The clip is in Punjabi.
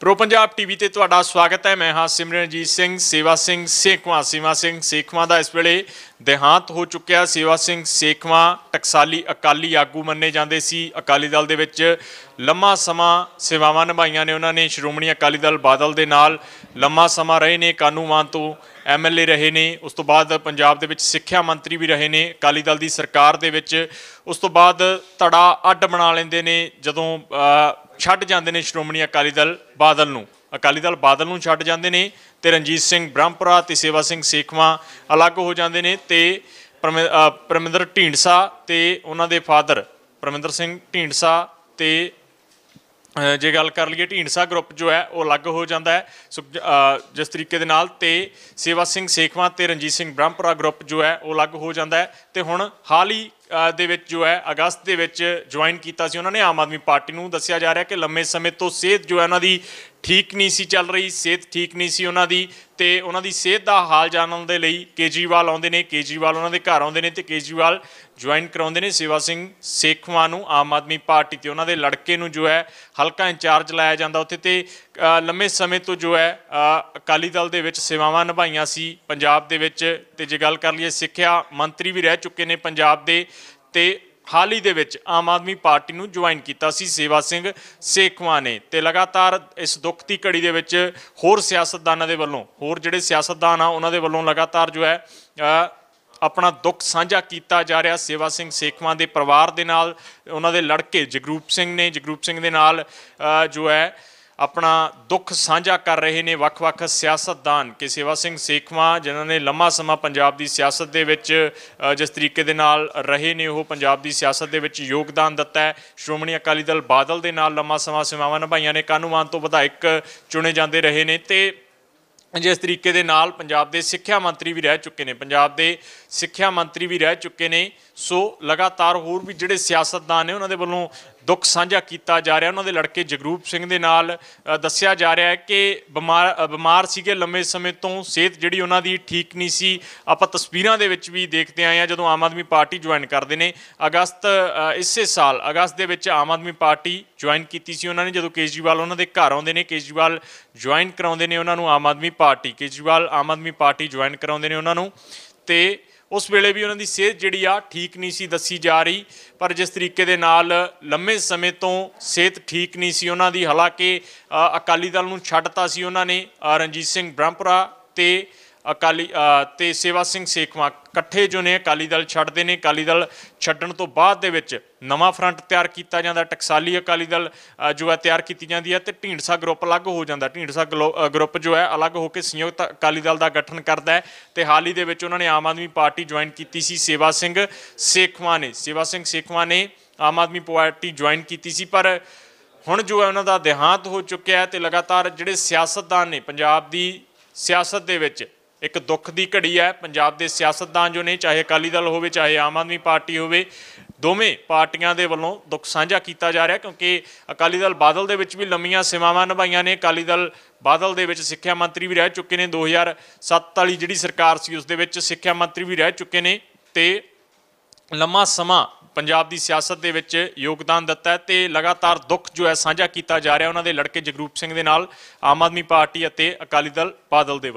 ਪ੍ਰੋ ਪੰਜਾਬ ਟੀਵੀ ਤੇ ਤੁਹਾਡਾ ਸਵਾਗਤ ਹੈ ਮੈਂ ਹਾਂ ਸਿਮਰਨਜੀਤ ਸਿੰਘ ਸੇਵਾ ਸਿੰਘ ਸੇਖਵਾ ਸੇਵਾ ਸਿੰਘ ਸੇਖਵਾ ਦਾ ਇਸ ਵੇਲੇ ਦੇਹਾਂਤ ਹੋ ਚੁੱਕਿਆ ਸੇਵਾ ਸਿੰਘ ਸੇਖਵਾ ਟਕਸਾਲੀ ਅਕਾਲੀ ਆਗੂ ਮੰਨੇ ਜਾਂਦੇ ਸੀ ਅਕਾਲੀ ਦਲ ਦੇ ਵਿੱਚ ਲੰਮਾ ਸਮਾਂ ਸੇਵਾਵਾਂ ਨਿਭਾਈਆਂ ਨੇ ਉਹਨਾਂ ਨੇ ਸ਼੍ਰੋਮਣੀ ਅਕਾਲੀ ਦਲ ਬਾਦਲ ਦੇ ਨਾਲ ਲੰਮਾ ਸਮਾਂ ਰਹੇ ਨੇ ਕਾਨੂੰਵਾਨ ਤੋਂ ਐਮਐਲਏ ਰਹੇ ਨੇ ਉਸ ਤੋਂ ਬਾਅਦ ਪੰਜਾਬ ਦੇ ਵਿੱਚ ਸਿੱਖਿਆ ਮੰਤਰੀ ਵੀ ਰਹੇ ਨੇ ਅਕਾਲੀ ਦਲ ਦੀ ਸਰਕਾਰ ਦੇ ਵਿੱਚ ਉਸ ਤੋਂ ਬਾਅਦ ਤੜਾ ਅੱਡ ਬਣਾ ਲੈਂਦੇ ਨੇ ਜਦੋਂ ਛੱਡ ਜਾਂਦੇ ਨੇ ਸ਼੍ਰੋਮਣੀ ਅਕਾਲੀ ਦਲ ਬਾਦਲ ਨੂੰ ਅਕਾਲੀ ਦਲ ਬਾਦਲ ਨੂੰ ਛੱਡ ਜਾਂਦੇ ਨੇ ਤੇ ਰਣਜੀਤ ਸਿੰਘ ਬ੍ਰਹਮਪੁਰਾ ਤੇ ਸੇਵਾ ਸਿੰਘ ਸੇਖਵਾ ਅਲੱਗ ਹੋ ਜਾਂਦੇ ਨੇ ਤੇ ਪਰਮਿੰਦਰ ਢੀਂਡਸਾ ਤੇ ਉਹਨਾਂ ਦੇ ਫਾਦਰ ਪਰਮਿੰਦਰ ਸਿੰਘ ਢੀਂਡਸਾ ਤੇ ਜੇ ਗੱਲ ਕਰ ਲਈਏ ਢੀਂਡਸਾ ਗਰੁੱਪ ਜੋ ਹੈ ਉਹ ਅਲੱਗ ਹੋ ਜਾਂਦਾ ਹੈ ਜਿਸ ਤਰੀਕੇ ਦੇ ਨਾਲ ਤੇ ਸੇਵਾ ਸਿੰਘ ਸੇਖਵਾ ਤੇ ਰਣਜੀਤ ਸਿੰਘ ਬ੍ਰਹਮਪੁਰਾ ਗਰੁੱਪ ਜੋ ਹੈ ਉਹ ਅਲੱਗ ਹੋ ਜਾਂਦਾ ਹੈ ਤੇ ਹੁਣ ਹਾਲ ਹੀ ਦੇ ਵਿੱਚ ਜੋ ਹੈ ਅਗਸਤ ਦੇ ਵਿੱਚ ਜੁਆਇਨ ਕੀਤਾ ਸੀ ਉਹਨਾਂ ਨੇ ਆਮ ਆਦਮੀ ਪਾਰਟੀ ਨੂੰ ਦੱਸਿਆ ਜਾ ਰਿਹਾ ਕਿ ਲੰਮੇ ਸਮੇਂ ਤੋਂ ਸਿਹਤ ਜੋ ਹੈ ਉਹਨਾਂ ਦੀ ਠੀਕ ਨਹੀਂ ਸੀ ਚੱਲ ਰਹੀ ਸਿਹਤ ਠੀਕ ਨਹੀਂ ਸੀ ਉਹਨਾਂ ਦੀ ਤੇ ਉਹਨਾਂ ਦੀ ਸਿਹਤ ਦਾ ਹਾਲ ਜਾਣਨ ਦੇ ਲਈ ਕੇਜੀਵਾਲ ਆਉਂਦੇ ਨੇ ਕੇਜੀਵਾਲ ਉਹਨਾਂ ਦੇ ਘਰ ਆਉਂਦੇ ਨੇ ਤੇ ਕੇਜੀਵਾਲ ਜੁਆਇਨ ਕਰਾਉਂਦੇ ਨੇ ਸੇਵਾ ਸਿੰਘ ਸੇਖਵਾ ਨੂੰ ਆਮ ਆਦਮੀ ਪਾਰਟੀ ਤੇ ਉਹਨਾਂ ਦੇ ਲੜਕੇ ਨੂੰ ਜੋ ਹੈ ਹਲਕਾ ਇੰਚਾਰਜ ਲਾਇਆ ਜਾਂਦਾ ਉੱਥੇ ਤੇ ਲੰਮੇ ਸਮੇਂ ਤੋਂ ਜੋ ਹੈ ਅਕਾਲੀ ਦਲ ਦੇ ਵਿੱਚ ਸੇਵਾਵਾਂ ਨਿਭਾਈਆਂ ਸੀ ਪੰਜਾਬ ਦੇ ਵਿੱਚ ਤੇ ਜੇ ਗੱਲ ਕਰ ਲਈਏ ਸਿੱਖਿਆ ਮੰਤਰੀ ਵੀ ਰਹਿ ਚੁੱਕੇ ਨੇ ਪੰਜਾਬ ਦੇ ਤੇ ਹਾਲ ਹੀ ਦੇ ਵਿੱਚ ਆਮ ਆਦਮੀ ਪਾਰਟੀ ਨੂੰ ਜੁਆਇਨ ਕੀਤਾ ਸੀ ਸੇਵਾ ਸਿੰਘ ਸੇਖਵਾ ਨੇ ਤੇ ਲਗਾਤਾਰ ਇਸ ਦੁੱਖ ਦੀ ਘੜੀ ਦੇ ਵਿੱਚ ਹੋਰ ਸਿਆਸਤਦਾਨਾਂ ਦੇ ਵੱਲੋਂ ਹੋਰ ਜਿਹੜੇ ਸਿਆਸਤਦਾਨ ਆ ਉਹਨਾਂ ਦੇ ਵੱਲੋਂ ਲਗਾਤਾਰ ਜੋ ਹੈ ਆਪਣਾ ਦੁੱਖ ਸਾਂਝਾ ਕੀਤਾ ਜਾ ਰਿਹਾ ਸੇਵਾ ਸਿੰਘ ਸੇਖਵਾ ਦੇ ਪਰਿਵਾਰ ਦੇ ਨਾਲ ਉਹਨਾਂ ਦੇ ਲੜਕੇ ਜਗਰੂਪ ਸਿੰਘ ਨੇ ਜਗਰੂਪ ਸਿੰਘ ਦੇ ਨਾਲ ਜੋ ਹੈ ਆਪਣਾ ਦੁੱਖ ਸਾਂਝਾ ਕਰ ਰਹੇ ਨੇ ਵੱਖ-ਵੱਖ ਸਿਆਸਤਦਾਨ ਕਿ ਸੇਵਾ ਸਿੰਘ ਸੇਖਵਾ ਜਿਨ੍ਹਾਂ ਨੇ ਲੰਮਾ ਸਮਾਂ ਪੰਜਾਬ ਦੀ ਸਿਆਸਤ ਦੇ ਵਿੱਚ ਜਿਸ ਤਰੀਕੇ ਦੇ ਨਾਲ ਰਹੇ ਨੇ ਉਹ ਪੰਜਾਬ ਦੀ ਸਿਆਸਤ ਦੇ ਵਿੱਚ ਯੋਗਦਾਨ ਦਿੱਤਾ ਹੈ ਸ਼੍ਰੋਮਣੀ ਅਕਾਲੀ ਦਲ ਬਾਦਲ ਦੇ ਨਾਲ ਲੰਮਾ ਸਮਾਂ ਸੇਵਾਵਾਂ ਨਿਭਾਈਆਂ ਨੇ ਕਾਨੂੰਨ ਤੋਂ ਵਿਧਾਇਕ ਚੁਣੇ ਜਾਂਦੇ ਰਹੇ ਨੇ ਤੇ ਜਿਸ ਤਰੀਕੇ ਦੇ ਨਾਲ ਪੰਜਾਬ ਦੇ ਸਿੱਖਿਆ ਮੰਤਰੀ ਵੀ ਰਹਿ ਚੁੱਕੇ ਨੇ ਪੰਜਾਬ ਦੇ ਸਿੱਖਿਆ ਮੰਤਰੀ ਵੀ ਰਹਿ ਚੁੱਕੇ ਨੇ ਸੋ ਲਗਾਤਾਰ ਹੋਰ ਵੀ ਜਿਹੜੇ ਸਿਆਸਤਦਾਨ ਨੇ ਉਹਨਾਂ ਦੇ ਵੱਲੋਂ ਦੁੱਖ ਸਾਂਝਾ ਕੀਤਾ ਜਾ ਰਿਹਾ ਉਹਨਾਂ ਦੇ ਲੜਕੇ ਜਗਰੂਪ ਸਿੰਘ ਦੇ ਨਾਲ ਦੱਸਿਆ ਜਾ ਰਿਹਾ ਹੈ ਕਿ ਬਿਮਾਰ ਬਿਮਾਰ ਸੀਗੇ ਲੰਮੇ ਸਮੇਂ ਤੋਂ ਸਿਹਤ ਜਿਹੜੀ ਉਹਨਾਂ ਦੀ ਠੀਕ ਨਹੀਂ ਸੀ ਆਪਾਂ ਤਸਵੀਰਾਂ ਦੇ ਵਿੱਚ ਵੀ ਦੇਖਦੇ ਆਏ ਆ ਜਦੋਂ ਆਮ ਆਦਮੀ ਪਾਰਟੀ ਜੁਆਇਨ ਕਰਦੇ ਨੇ ਅਗਸਤ ਇਸੇ ਸਾਲ ਅਗਸਤ ਦੇ ਵਿੱਚ ਆਮ ਆਦਮੀ ਪਾਰਟੀ ਜੁਆਇਨ ਕੀਤੀ ਸੀ ਉਹਨਾਂ ਨੇ ਜਦੋਂ ਕੇਜਰੀਵਾਲ ਉਹਨਾਂ ਦੇ ਘਰ ਆਉਂਦੇ ਨੇ ਕੇਜਰੀਵਾਲ ਜੁਆਇਨ ਕਰਾਉਂਦੇ ਨੇ ਉਹਨਾਂ ਨੂੰ ਆਮ ਆਦਮੀ ਪਾਰਟੀ ਕੇਜਰੀਵਾਲ ਆਮ ਆਦਮੀ ਪਾਰਟੀ ਜੁਆਇਨ ਕਰਾਉਂਦੇ ਨੇ ਉਹਨਾਂ ਨੂੰ ਤੇ ਉਸ ਵੇਲੇ ਵੀ ਉਹਨਾਂ ਦੀ ਸਿਹਤ ਜਿਹੜੀ ਆ ਠੀਕ ਨਹੀਂ ਸੀ ਦੱਸੀ ਜਾ ਰਹੀ ਪਰ ਜਿਸ ਤਰੀਕੇ ਦੇ ਨਾਲ ਲੰਮੇ ਸਮੇਂ ਤੋਂ ਸਿਹਤ ਠੀਕ ਨਹੀਂ ਸੀ ਉਹਨਾਂ ਦੀ ਹਾਲਾਂਕਿ ਅਕਾਲੀ ਦਲ ਨੂੰ ਛੱਡਤਾ ਸੀ ਉਹਨਾਂ ਨੇ ਰਣਜੀਤ ਸਿੰਘ ਬ੍ਰਹਮਪੁਰਾ ਤੇ ਅਕਾਲੀ ਤੇ ਸੇਵਾ ਸਿੰਘ ਸੇਖਵਾ ਇਕੱਠੇ ਜੋ ਨੇ ਅਕਾਲੀ ਦਲ ਛੱਡਦੇ ਨੇ ਅਕਾਲੀ ਦਲ ਛੱਡਣ ਤੋਂ ਬਾਅਦ ਦੇ ਵਿੱਚ ਨਵਾਂ ਫਰੰਟ ਤਿਆਰ ਕੀਤਾ ਜਾਂਦਾ ਟਕਸਾਲੀ ਅਕਾਲੀ ਦਲ ਜੋ ਹੈ ਤਿਆਰ ਕੀਤੀ ਜਾਂਦੀ ਹੈ ਤੇ ਢੀਂਡਸਾ ਗਰੁੱਪ ਅਲੱਗ ਹੋ ਜਾਂਦਾ ਢੀਂਡਸਾ ਗਰੁੱਪ ਜੋ ਹੈ ਅਲੱਗ ਹੋ ਕੇ ਸੰਯੁਕਤ ਅਕਾਲੀ ਦਲ ਦਾ ਗਠਨ ਕਰਦਾ ਹੈ ਤੇ ਹਾਲ ਹੀ ਦੇ ਵਿੱਚ ਉਹਨਾਂ ਨੇ ਆਮ ਆਦਮੀ ਪਾਰਟੀ ਜੁਆਇਨ ਕੀਤੀ ਸੀ ਸੇਵਾ ਸਿੰਘ ਸੇਖਵਾ ਨੇ ਸੇਵਾ ਸਿੰਘ ਸੇਖਵਾ ਨੇ ਆਮ ਆਦਮੀ ਪਾਰਟੀ ਜੁਆਇਨ ਕੀਤੀ ਸੀ ਪਰ ਹੁਣ ਜੋ ਹੈ ਉਹਨਾਂ ਦਾ ਦੇਹਾਂਤ ਹੋ ਚੁੱਕਿਆ ਹੈ ਤੇ ਲਗਾਤਾਰ ਜਿਹੜੇ ਸਿਆਸਤਦਾਨ ਨੇ ਪੰਜਾਬ ਦੀ ਸਿਆਸਤ ਦੇ ਵਿੱਚ ਇੱਕ ਦੁੱਖ ਦੀ ਘੜੀ ਹੈ ਪੰਜਾਬ ਦੇ ਸਿਆਸਤਦਾਨ ਜੋ ਨੇ ਚਾਹੇ ਅਕਾਲੀ ਦਲ ਹੋਵੇ ਚਾਹੇ ਆਮ ਆਦਮੀ ਪਾਰਟੀ ਹੋਵੇ ਦੋਵੇਂ ਪਾਰਟੀਆਂ ਦੇ ਵੱਲੋਂ ਦੁੱਖ ਸਾਂਝਾ ਕੀਤਾ ਜਾ ਰਿਹਾ ਕਿਉਂਕਿ ਅਕਾਲੀ ਦਲ ਬਾਦਲ ਦੇ ਵਿੱਚ ਵੀ ਲੰਮੀਆਂ ਸੇਵਾਵਾਂ ਨਿਭਾਈਆਂ ਨੇ ਅਕਾਲੀ ਦਲ ਬਾਦਲ ਦੇ ਵਿੱਚ ਸਿੱਖਿਆ ਮੰਤਰੀ ਵੀ ਰਹਿ ਚੁੱਕੇ ਨੇ 2007 ਵਾਲੀ ਜਿਹੜੀ ਸਰਕਾਰ ਸੀ ਉਸ ਦੇ ਵਿੱਚ ਸਿੱਖਿਆ ਮੰਤਰੀ ਵੀ ਰਹਿ ਚੁੱਕੇ ਨੇ ਤੇ ਲੰਮਾ ਸਮਾਂ ਪੰਜਾਬ ਦੀ ਸਿਆਸਤ ਦੇ ਵਿੱਚ ਯੋਗਦਾਨ ਦਿੱਤਾ ਹੈ ਤੇ ਲਗਾਤਾਰ ਦੁੱਖ ਜੋ ਹੈ ਸਾਂਝਾ ਕੀਤਾ ਜਾ ਰਿਹਾ ਉਹਨਾਂ ਦੇ ਲੜਕੇ ਜਗਰੂਪ ਸਿੰਘ ਦੇ ਨਾਲ ਆਮ ਆਦਮੀ ਪਾਰਟੀ ਅਤੇ ਅਕਾਲੀ ਦਲ ਬਾਦਲ ਦੇ